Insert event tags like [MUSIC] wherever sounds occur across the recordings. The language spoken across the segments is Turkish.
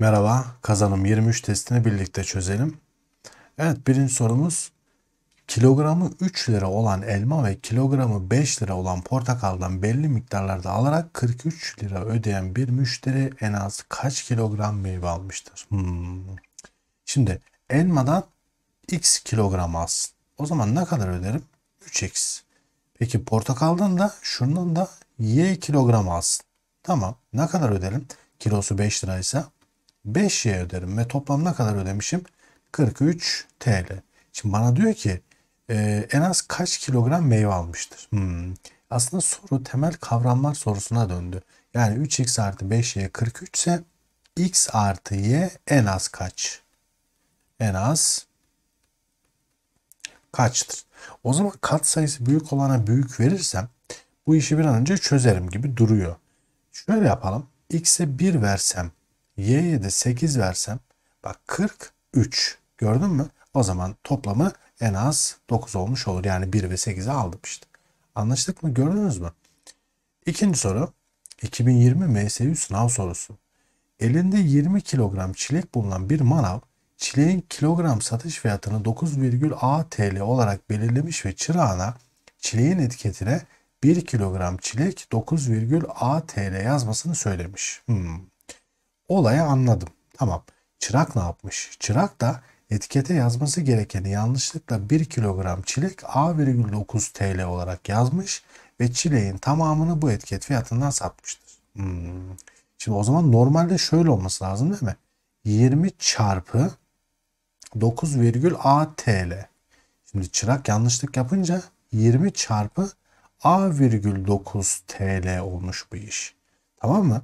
Merhaba, kazanım 23 testini birlikte çözelim. Evet, birinci sorumuz kilogramı 3 lira olan elma ve kilogramı 5 lira olan portakaldan belli miktarlarda alarak 43 lira ödeyen bir müşteri en az kaç kilogram meyve almıştır? Hmm. Şimdi elmadan x kilogram alsın. O zaman ne kadar öderim? 3x. Peki portakaldan da şundan da y kilogram alsın. Tamam. Ne kadar öderim? Kilosu 5 liraysa 5Y öderim ve toplam ne kadar ödemişim? 43 TL. Şimdi bana diyor ki e, en az kaç kilogram meyve almıştır? Hmm. Aslında soru temel kavramlar sorusuna döndü. Yani 3x artı 5y 43 ise x artı y en az kaç? En az kaçtır? O zaman kat sayısı büyük olana büyük verirsem bu işi bir an önce çözerim gibi duruyor. Şöyle yapalım. X'e 1 versem y'ye de 8 versem bak 43 gördün mü? O zaman toplamı en az 9 olmuş olur. Yani 1 ve 8'i aldım işte. Anlaştık mı? Gördünüz mü? İkinci soru. 2020 MSU sınav sorusu. Elinde 20 kilogram çilek bulunan bir manav çileğin kilogram satış fiyatını 9,A TL olarak belirlemiş ve çırağına çileğin etiketine 1 kilogram çilek 9,A TL yazmasını söylemiş. Hmm. Olayı anladım. Tamam. Çırak ne yapmış? Çırak da etikete yazması gerekeni yanlışlıkla 1 kilogram çilek A,9 TL olarak yazmış ve çileğin tamamını bu etiket fiyatından satmıştır. Hmm. Şimdi o zaman normalde şöyle olması lazım değil mi? 20 çarpı a TL. Şimdi çırak yanlışlık yapınca 20 çarpı A,9 TL olmuş bu iş. Tamam mı?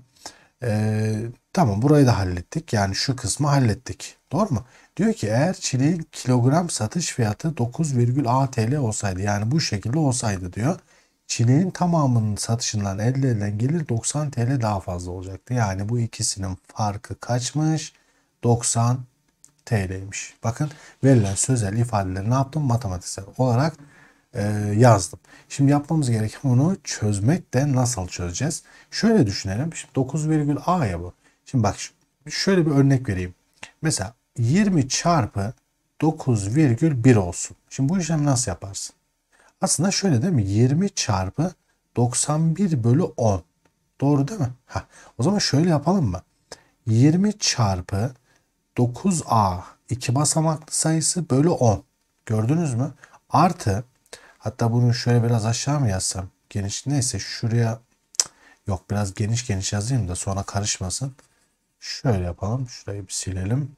Ee, Tamam burayı da hallettik. Yani şu kısmı hallettik. Doğru mu? Diyor ki eğer çileğin kilogram satış fiyatı 9,A TL olsaydı yani bu şekilde olsaydı diyor. Çileğin tamamının satışından elde edilen gelir 90 TL daha fazla olacaktı. Yani bu ikisinin farkı kaçmış? 90 TL'ymiş. Bakın verilen sözel ifadeleri ne yaptım? Matematiksel olarak e, yazdım. Şimdi yapmamız gereken onu çözmek de nasıl çözeceğiz? Şöyle düşünelim. Şimdi 9,A'ya bu. Şimdi bak şöyle bir örnek vereyim. Mesela 20 çarpı 9,1 olsun. Şimdi bu işlemi nasıl yaparsın? Aslında şöyle değil mi? 20 çarpı 91 bölü 10. Doğru değil mi? Ha, o zaman şöyle yapalım mı? 20 çarpı 9a iki basamaklı sayısı bölü 10. Gördünüz mü? Artı hatta bunu şöyle biraz aşağı mı yazsam? Geniş neyse şuraya yok biraz geniş geniş yazayım da sonra karışmasın. Şöyle yapalım. Şurayı bir silelim.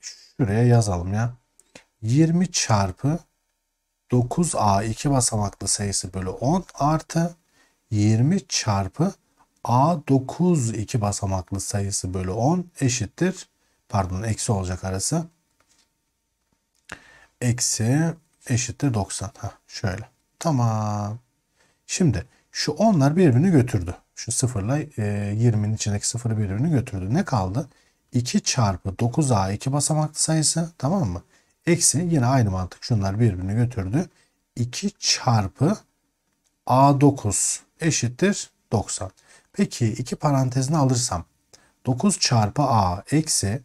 Şuraya yazalım ya. 20 çarpı 9a 2 basamaklı sayısı bölü 10 artı 20 çarpı a9 2 basamaklı sayısı bölü 10 eşittir. Pardon eksi olacak arası. Eksi eşittir 90. Ha şöyle. Tamam. Şimdi şu onlar birbirini götürdü şu sıfırla e, 20'nin içindeki sıfırı birbirini götürdü. Ne kaldı? 2 çarpı 9a 2 basamaklı sayısı tamam mı? Eksi yine aynı mantık şunlar birbirini götürdü. 2 çarpı a9 eşittir 90. Peki iki parantezini alırsam 9 çarpı a eksi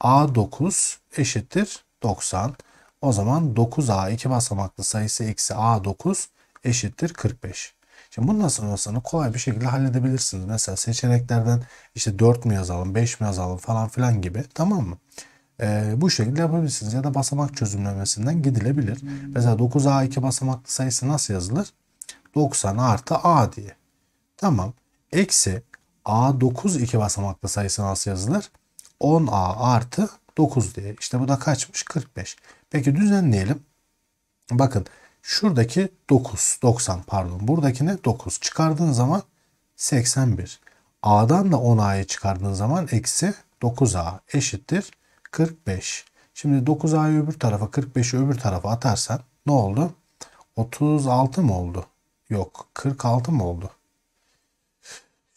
a9 eşittir 90. O zaman 9a 2 basamaklı sayısı eksi a9 eşittir 45. Şimdi bundan sonrasını kolay bir şekilde halledebilirsiniz. Mesela seçeneklerden işte 4 mü yazalım, 5 mi yazalım falan filan gibi. Tamam mı? Ee, bu şekilde yapabilirsiniz. Ya da basamak çözümlemesinden gidilebilir. Hmm. Mesela 9A2 basamaklı sayısı nasıl yazılır? 90 artı A diye. Tamam. Eksi A9 iki basamaklı sayısı nasıl yazılır? 10A artı 9 diye. İşte bu da kaçmış? 45. Peki düzenleyelim. Bakın Şuradaki 9, 90 pardon. buradaki ne 9 çıkardığın zaman 81. A'dan da 10 A'yı çıkardığın zaman eksi 9A eşittir 45. Şimdi 9A'yı öbür tarafa 45'i öbür tarafa atarsan ne oldu? 36 mı oldu? Yok 46 mı oldu?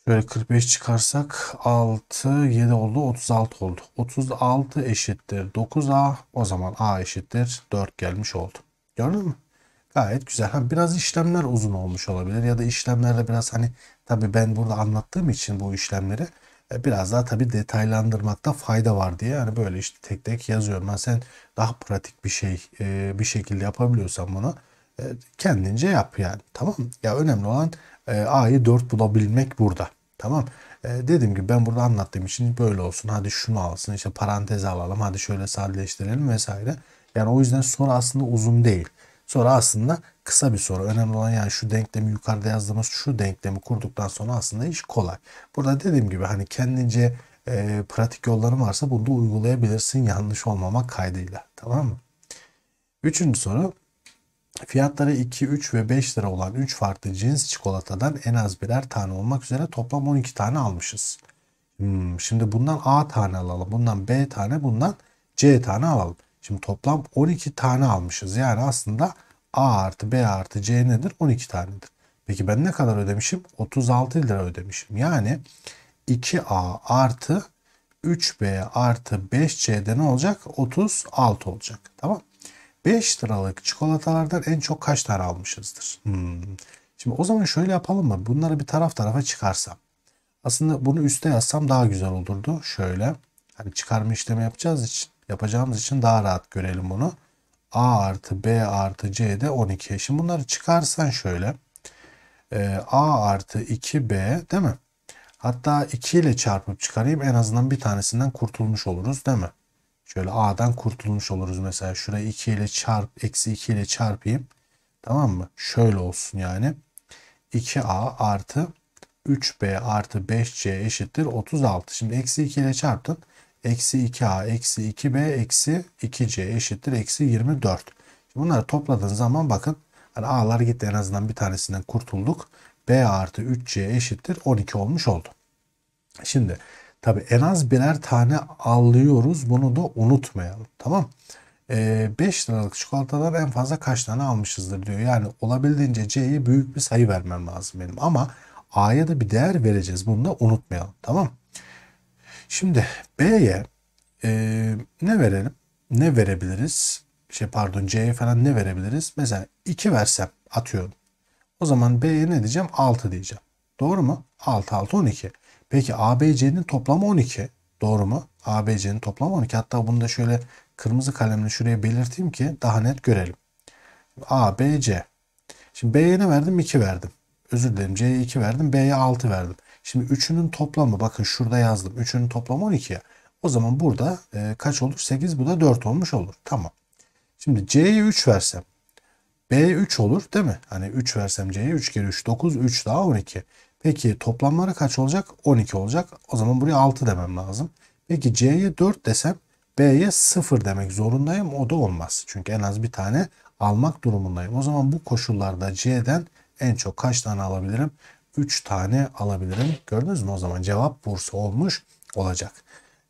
Şöyle 45 çıkarsak 6, 7 oldu 36 oldu. 36 eşittir 9A o zaman A eşittir 4 gelmiş oldu. Gördün mü? Gayet güzel. Ha, biraz işlemler uzun olmuş olabilir ya da işlemlerle biraz hani tabii ben burada anlattığım için bu işlemleri e, biraz daha tabii detaylandırmakta fayda var diye yani böyle işte tek tek yazıyorum. Ben yani sen daha pratik bir şey e, bir şekilde yapabiliyorsan bunu e, kendince yap yani tamam Ya önemli olan A'yı 4 bulabilmek burada tamam Dediğim gibi ben burada anlattığım için böyle olsun hadi şunu alsın işte parantez alalım hadi şöyle sadeleştirelim vesaire. Yani o yüzden soru aslında uzun değil. Sonra aslında kısa bir soru. Önemli olan yani şu denklemi yukarıda yazdığımız şu denklemi kurduktan sonra aslında iş kolay. Burada dediğim gibi hani kendince e, pratik yolların varsa bunu da uygulayabilirsin yanlış olmamak kaydıyla. Tamam mı? Üçüncü soru. Fiyatları 2, 3 ve 5 lira olan 3 farklı cins çikolatadan en az birer tane olmak üzere toplam 12 tane almışız. Hmm, şimdi bundan A tane alalım, bundan B tane, bundan C tane alalım. Şimdi toplam 12 tane almışız. Yani aslında A artı B artı C nedir? 12 tanedir. Peki ben ne kadar ödemişim? 36 lira ödemişim. Yani 2A artı 3B artı 5C'de ne olacak? 36 olacak. Tamam. 5 liralık çikolatalardan en çok kaç tane almışızdır? Hmm. Şimdi o zaman şöyle yapalım mı? Bunları bir taraf tarafa çıkarsam. Aslında bunu üste yazsam daha güzel olurdu. Şöyle. Hani çıkarma işlemi yapacağız için yapacağımız için daha rahat görelim bunu. A artı B artı C de 12. Şimdi bunları çıkarsan şöyle. E, A artı 2B değil mi? Hatta 2 ile çarpıp çıkarayım en azından bir tanesinden kurtulmuş oluruz değil mi? Şöyle A'dan kurtulmuş oluruz mesela. Şurayı 2 ile çarp, eksi 2 ile çarpayım. Tamam mı? Şöyle olsun yani. 2A artı 3B artı 5C eşittir 36. Şimdi eksi 2 ile çarptın eksi 2a eksi 2b eksi 2c eşittir eksi 24. Şimdi bunları topladığın zaman bakın hani a'lar gitti en azından bir tanesinden kurtulduk. b artı 3c eşittir 12 olmuş oldu. Şimdi tabi en az birer tane alıyoruz bunu da unutmayalım tamam 5 ee, liralık çikolatadan en fazla kaç tane almışızdır diyor. Yani olabildiğince C'ye büyük bir sayı vermem lazım benim. Ama A'ya da bir değer vereceğiz. Bunu da unutmayalım. Tamam Şimdi B'ye e, ne verelim? Ne verebiliriz? Şey pardon C'ye falan ne verebiliriz? Mesela 2 versem atıyorum. O zaman B'ye ne diyeceğim? 6 diyeceğim. Doğru mu? 6 6 12. Peki ABC'nin toplamı 12. Doğru mu? ABC'nin toplamı 12. Hatta bunu da şöyle kırmızı kalemle şuraya belirteyim ki daha net görelim. A, B, C. Şimdi B'ye ne verdim? 2 verdim. Özür dilerim. C'ye 2 verdim. B'ye 6 verdim. Şimdi üçünün toplamı bakın şurada yazdım. üçünün toplamı 12 ya. O zaman burada e, kaç olur? 8 bu da 4 olmuş olur. Tamam. Şimdi C'ye 3 versem B 3 olur değil mi? Hani 3 versem C'ye 3 kere 3 9 3 daha 12. Peki toplamları kaç olacak? 12 olacak. O zaman buraya 6 demem lazım. Peki C'ye 4 desem B'ye 0 demek zorundayım. O da olmaz. Çünkü en az bir tane almak durumundayım. O zaman bu koşullarda C'den en çok kaç tane alabilirim? 3 tane alabilirim. Gördünüz mü o zaman cevap Bursa olmuş olacak.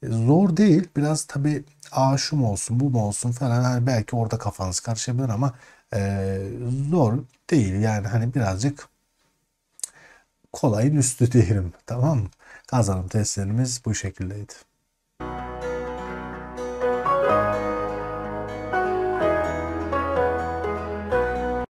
E, zor değil. Biraz tabi a şu mu olsun bu mu olsun falan hani belki orada kafanız karışabilir ama e, zor değil. Yani hani birazcık kolayın üstü [LAUGHS] diyelim. Tamam mı? Kazanım testlerimiz bu şekildeydi.